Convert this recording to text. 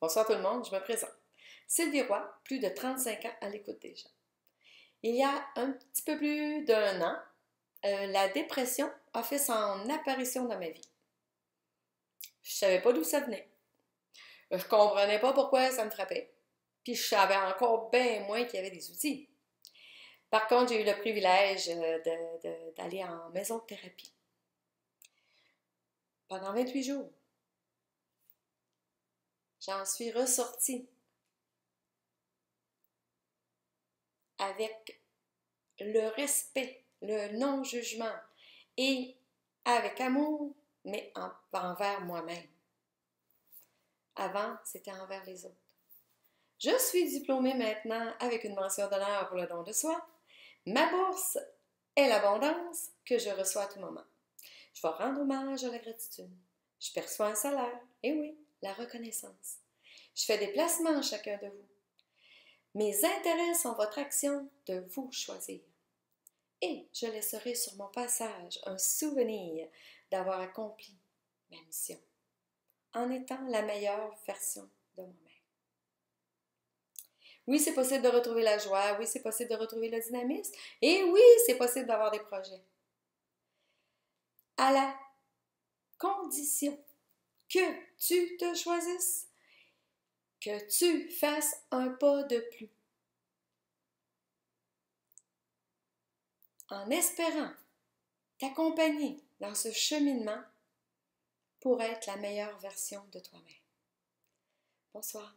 Bonsoir tout le monde, je me présente. Sylvie Roy, plus de 35 ans à l'écoute des gens. Il y a un petit peu plus d'un an, euh, la dépression a fait son apparition dans ma vie. Je savais pas d'où ça venait. Je comprenais pas pourquoi ça me frappait. Puis je savais encore bien moins qu'il y avait des outils. Par contre, j'ai eu le privilège euh, d'aller en maison de thérapie pendant 28 jours. J'en suis ressortie avec le respect, le non-jugement et avec amour, mais envers moi-même. Avant, c'était envers les autres. Je suis diplômée maintenant avec une mention d'honneur pour le don de soi. Ma bourse est l'abondance que je reçois à tout moment. Je vais rendre hommage à la gratitude. Je perçois un salaire, et eh oui, reconnaissance. Je fais des placements à chacun de vous. Mes intérêts sont votre action de vous choisir. Et je laisserai sur mon passage un souvenir d'avoir accompli ma mission en étant la meilleure version de moi-même. Oui, c'est possible de retrouver la joie, oui, c'est possible de retrouver le dynamisme, et oui, c'est possible d'avoir des projets. À la condition que tu te choisisses, que tu fasses un pas de plus. En espérant t'accompagner dans ce cheminement pour être la meilleure version de toi-même. Bonsoir.